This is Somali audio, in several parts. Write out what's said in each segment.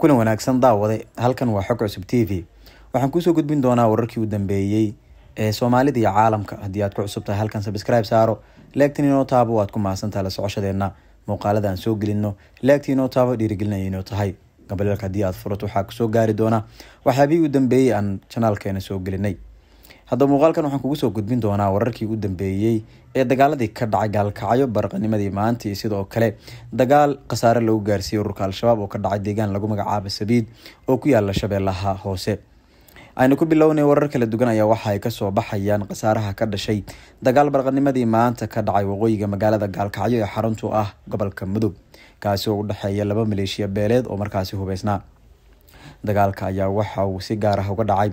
kulan wanaagsan daawade halkan waa xog cusub t v waxaan kuusoo gudbin doonaa wararkii u dambeeyey ee soomaalida iyo caalamka haddii aad ku cusub tahay halkan sabscribe saaro laegtan inoo taabo waad ku mahadsantaha la socoshadeenna muuqaalada aan soo gelino laagtii inoo taabo dhiirigelinaya inoo tahay gabalelka haddii aad furato waxaa kusoo gaari doonaa waxyaabihii u dambeeyey aan janaalkeena soo gelinay haddaba muuqaalkan waxaan kugu soo gudbin doonaa wararkii u dambeeyey ee dagaaladii ka dhacay gaalkacyo baraqanimadii maantii sidoo kale dagaal khasaare lagu gaarsiiyey ururka al-shabaab oo ka dhacay deegaan lagu magacaaba sabiid oo ku yaala shabeellaha hoose aynu ku bilownay warar kala dugan ayaa waxa ay kasoo baxayaan khasaaraha ka dhashay dagaal barqanimadii maanta ka dhacay waqooyiga magaalada gaalkacyo ee xaruntu ah gobolka mudug kaasi oo u dhexeeya laba maleeshiya beeleed oo markaasi hubeysnaa dagaalka ayaa waxa uu si gaar ah uga dhacay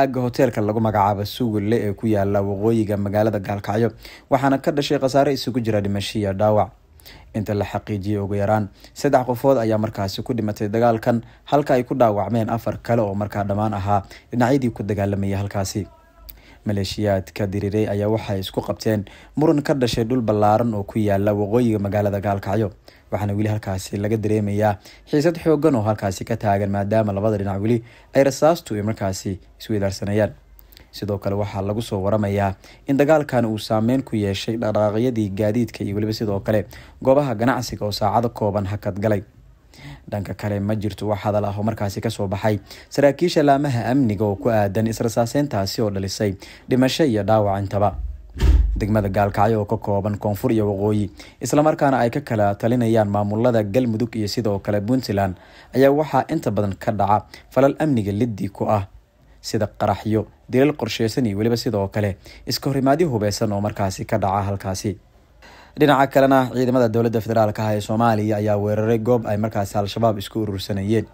aagga hoteelka lagu magacaaba suugille ee ku yaala waqooyiga magaalada gaalkacyo waxaana ka dhashay khasaare isugu jira dhimasho iyo dhaawac inta la xaqiijiyay ugu yaraan saddex qofood ayaa markaasi ku dhimatay dagaalkan halka ay ku dhaawacmeen afar kale oo markaa dhammaan ahaa dhinacyadii ku dagaalamayay halkaasi maleeshiyaadka diriirey ayaa waxay isku qabteen muran ka dhashay dhul ballaaran oo ku yaala waqooyiga magaalada gaalkacyo waxaana weli halkaasi laga dareemayaa xiisad xooggan oo halkaasi ka taagan maadaama labada dhinac weli ay rasaastu ay markaasi isweydaarsanayaan sidoo kale waxaa lagu soo waramayaa in dagaalkan uu saameyn ku yeeshay dhaqdhaqaaqyadii gaadiidka iyo weliba sidoo kale goobaha ganacsiga oo saacado kooban hakad galay dhanka kale ma jirto wax hadal ah oo markaasi kasoo baxay saraakiisha laamaha amniga oo ku aadan israsaaseyntaasi oo dhalisay dhimasho iyo dhaawac intaba degmada gaalkacyo oo ka kooban koonfur iyo waqooyi islamarkaana ay ka kala talinayaan maamulada galmudug iyo sidoo kale puntland ayaa waxaa inta badan ka dhaca falal amniga liddi ku ah sida qaraxyo dilal qorsheysan iyo weliba sidoo kale iska horimaadyo hubaysan oo markaasi ka dhaca halkaasi dhinaca kalena ciidamada dowladda federaalka ah ee soomaaliya ayaa weeraray goob ay markaasi al-shabaab isku urursanayeen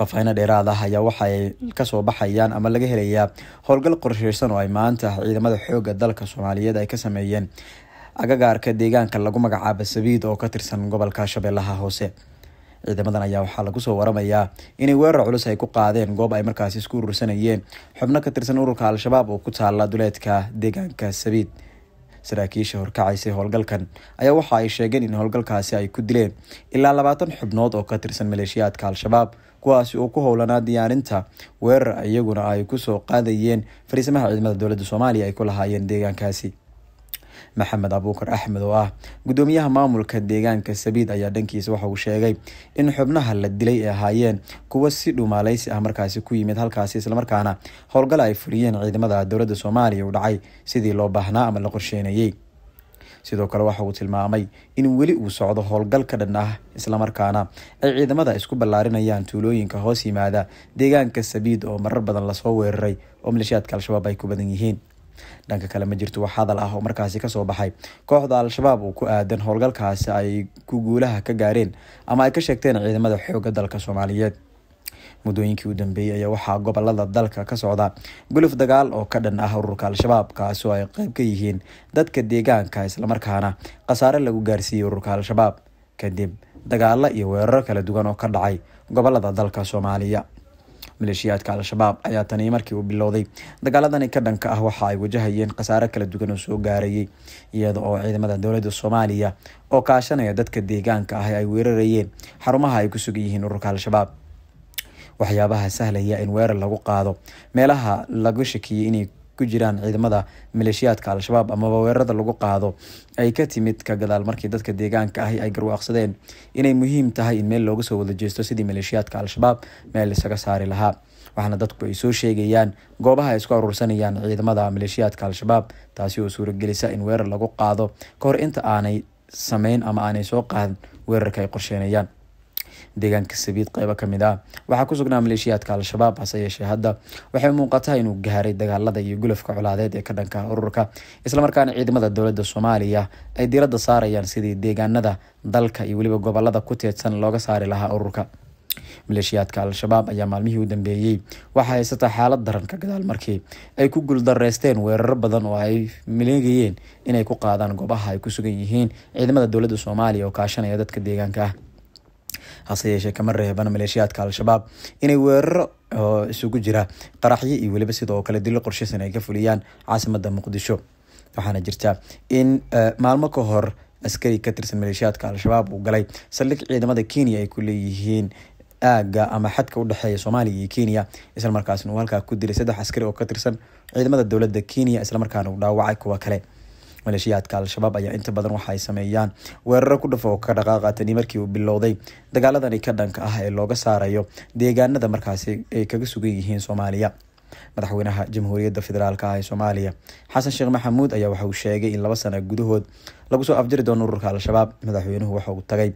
faahfaahino dheeraad ah ayaa waxa ay kasoo baxayaan ama laga helayaa howlgal qorsheysan oo ay maanta ciidamada xooga dalka soomaaliyeed ay ka sameeyeen agagaarka deegaanka lagu magacaaba sabiid oo ka tirsan gobolka shabeellaha hoose ciidamadan ayaa waxaa lagu soo waramayaa inay weerar culus ay ku qaadeen goob ay markaasi isku urursanayeen xubno ka tirsan ururka al-shabaab oo ku taala duleedka deegaanka sabiid saraakiisha horkacaysay howlgalkan ayaa waxa ay sheegeen in howlgalkaasi ay ku dileen ilaa labaatan xubnood oo ka tirsan maleeshiyaadka al-shabaab kuwaasi uu ku howlanaa diyaarinta weerar iyaguna ay kusoo qaadayeen fariisamaha ciidamada dowladda soomaaliya ay ku lahaayeen deegaankaasi maxamed abuukar axmed oo ah gudoomiyaha maamulka deegaanka sabiid ayaa dhankiisa waxa uu sheegay in xubnaha la dilay ay ahaayeen kuwa si dhumaaleysi ah markaasi ku yimid halkaasi islamarkaana howlgal ay fuliyeen ciidamada dowladda soomaaliya u dhacay sidii loo baahnaa ama la qorsheynayey sidoo kale waxa uu tilmaamay in weli uu socdo howlgal ka dhan ah islamarkaana ay ciidamada isku ballaarinayaan tuulooyinka hoos yimaada deegaanka sabiid oo marar badan lasoo weeraray oo maleeshiyaadka al-shabaab ay ku badan yihiin dhanka kale ma jirto wax hadal ah oo markaasi kasoo baxay kooxda al-shabaab oo ku aadan howlgalkaasi ay ku guulaha ka gaareen ama ay ka sheegteen ciidamada xoogga dalka soomaaliyeed muddooyinkii u dambeeyey ayaa waxaa gobolada dalka ka socda guluf dagaal oo ka dhan ah ururka al-shabaab kaasoo ay qayb ka yihiin dadka deegaanka islamarkaana khasaare lagu gaarsiiyey ururka al-shabaab kadib dagaalo iyo weeraro kala duwan oo ka dhacay gobolada dalka soomaaliya maleeshiyaadka al-shabaab ayaa tani markii uu bilowday dagaaladani ka dhanka ah waxa ay wajahayeen khasaare kala duwan oo soo gaarayay iyada oo ciidamada dowladda soomaaliya oo kaashanaya dadka deegaanka ah ay weerarayeen xarumaha ay ku sugan yihiin ururka al-shabaab waxyaabaha sahlaya in weerar lagu qaado meelaha lagu shakiyey inay ku jiraan ciidamada maleeshiyaadka al-shabaab amaba weerarada lagu qaado ay ka timid ka gadaal markii dadka deegaanka ahi ay garwaaqsadeen inay muhiim tahay in meel looga soo wada jeesto sidii maleeshiyaadka al-shabaab meel isaga saari lahaa waxaana dadku ay soo sheegayaan goobaha ay isku aruursanayaan ciidamada maleeshiyaadka al-shabaab taasi oo suuragelisa in weerar lagu qaado kahor inta aanay sameyn ama aanay soo qaadan weerarka ay qorsheynayaan deegaanka sabiid qeybo kamid ah waxaa ku sugnaa maleeshiyaadka al-shabaab hase yeeshee hadda waxay muuqataa inuu gaaray dagaalada iyo gulafka colaadeed ee ka dhanka ururka islamarkaana ciidamada dowlada soomaaliya ay diiradda saarayaan sidii deegaanada dalka iyo weliba gobolada ku teedsan looga saari lahaa ururka maleeshiyaadka al-shabaab ayaa maalmihii u dambeeyey waxaa haysataa xaalad daran ka gadaal markii ay ku guldareysteen weeraro badan oo ay maleegayeen inay ku qaadaan goobaha ay ku sugan yihiin ciidamada dowlada soomaaliya oo kaashanaya dadka deegaanka ah hase yeeshee kama reebana maleeshiyaadka al-shabaab inay weeraro oo isugu jira qaraxyo iyo weliba sidoo kale dilo qorshaysan ay ka fuliyaan caasimada muqdisho waxaana jirta in eh, maalmo ka hor askari ka tirsan maleeshiyaadka al-shabaab uu galay saldhig ciidamada kenya ay ku leeyihiin aaga ama xadka udhexeeya soomaaliya iyo kenya islamarkaasna uu halkaa ku dilay saddex askari oo ka tirsan ciidamada dowladda kenya islamarkaana uu dhaawacay kuwa kale maleeshiyaadka al-shabaab ayaa inta badan waxa ay sameeyaan weeraro ku dhaf oo ka dhaqaaqa tani markii uu bilowday dagaaladani ka dhanka ah ee looga saarayo deegaanada markaasi ay kaga sugan yihiin soomaaliya madaxweynaha jamhuuriyadda federaalka ah ee soomaaliya xasan sheekh maxamuud ayaa waxa uu sheegay in laba sana gudahood lagu soo afjari doono ururka al-shabaab madaxweynuhu waxa uu tagay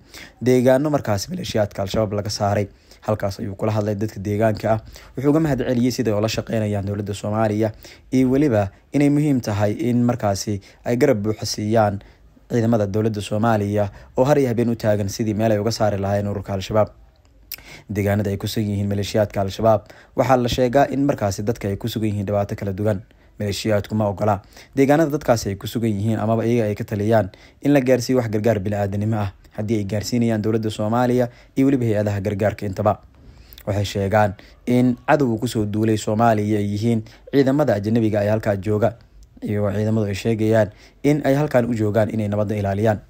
deegaano markaasi maleeshiyaadka al-shabaab laga saaray halkaas ayuu kula hadlay dadka deegaanka ah wuxuu uga mahad celiyey siday oola shaqeynayaan dowladda soomaaliya iyo weliba inay muhiim tahay in markaasi ay garab buuxa siiyaan ciidamada dowladda soomaaliya oo har iyo habeen u taagan sidii meel ay uga saari lahaayeen ururka al-shabaab deegaanada ay kusugan yihiin maleeshiyaadka al-shabaab waxaa la sheegaa in markaasi dadka ay kusugan yihiin dhibaato kala dugan maleeshiyaadku ma ogola deegaanada dadkaasi ay kusugan yihiin amaba iyaga ay ka taliyaan in la gaarsiiyo wax gargaar bini aadanimo ah haddii ay gaarsiinayaan dowladda soomaaliya iyo weliba hay-adaha gargaarka intaba waxay sheegaan in cadowga kusoo duulay soomaaliya ay yihiin ciidamada ajanabiga ay halkaa jooga iyo ciidamadu ay sheegayaan in ay halkaan u joogaan inay nabadda ilaaliyaan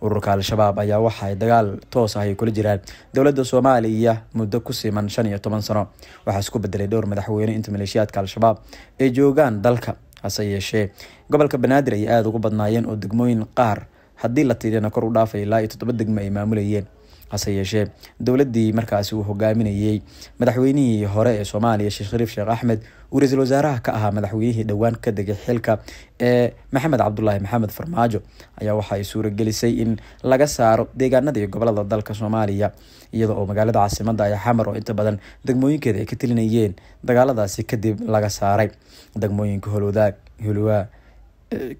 ururka al-shabaab ayaa waxa ay dagaal toos ah ay kula jiraan dowladda soomaaliya muddo ku siman shan iyo toban sano waxaa isku bedelay dhowr madaxweyne inta maleeshiyaadka al-shabaab ay joogaan dalka hase yeeshee gobolka banaadir ayay aada ugu badnaayeen oo degmooyin qaar haddii la tiiriyana kor u dhaafay ilaa iyo toddoba degmo ay maamulayeen hase yeeshee dowladdii markaasi uu hogaaminayey madaxweynihii hore ee soomaaliya sheekh shariif sheekh axmed uu ra-iisul wasaaraha ka ahaa madaxweynihii dhowaan ka degay xilka ee maxamed cabdulaahi maxamed farmaajo ayaa waxa ay suuragelisay in laga saaro deegaanada iyo gobolada dalka soomaaliya iyada oo magaalada caasimada ay xamar oo inta badan degmooyinkeeda ay ka telinayeen dagaaladaasi kadib laga saaray degmooyinka holwaa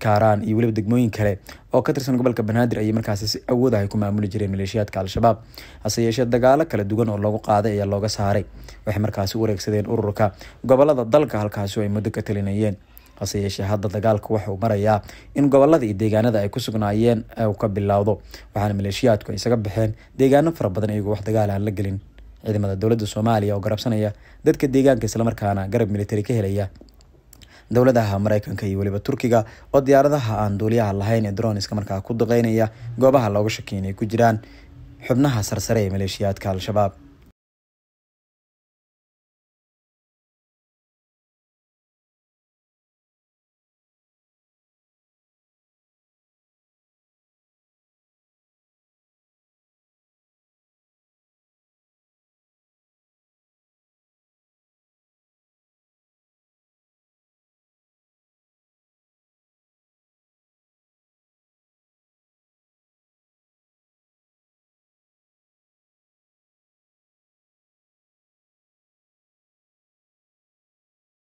kaaraan iyo weliba degmooyin kale oo ka tirsan gobolka banaadir ayay markaasi si awood ah ku maamuli jireen maleeshiyaadka al-shabaab hase yeeshee dagaalo kala duwan oo loogu qaaday ayaa looga saaray waxay markaasi u wareegsadeen ururka gobolada dalka halkaasi oo ay muddo ka talinayeen hase yeeshee hadda dagaalka waxauu marayaa in gobolada iyo deegaanada ay ku sugnaayeen u ka bilowdo waxaana maleeshiyaadku ay isaga baxeen deegaano fara badan iyagoo wax dagaal aan la gelin ciidamada dowladda soomaaliya oo garabsanaya dadka deegaanka islamarkaana garab militari ka helaya dowladaha mareykanka iyo weliba turkiga oo diyaaradaha aan duuliyaha lahayn ee droon iska markaa ku duqeynaya goobaha looga shakiya inay ku jiraan xubnaha sarsare ee maleeshiyaadka al-shabaab